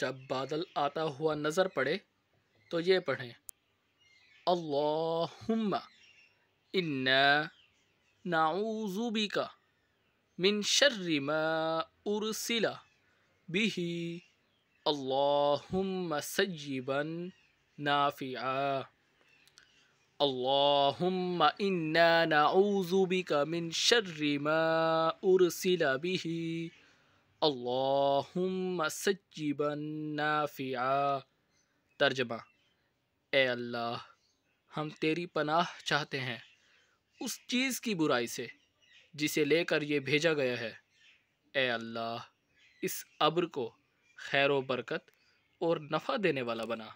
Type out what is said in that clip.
جب بادل آتا ہوا نظر پڑے تو یہ پڑھیں اللہم نعوذ بکا من کا ما ارسل بہی اللہم سجیبا نافعا اللہم انا نعوذ بکا من شر ما ارسل بہی अल्लाहुम्मा सज्जिबन नाफिया तर्जमा ए अल्लाह हम तेरी पनाह चाहते हैं उस चीज़ की बुराई से जिसे लेकर ये भेजा गया है ए अल्लाह इस अब्र को खैर बरकत और नफ़ा देने वाला बना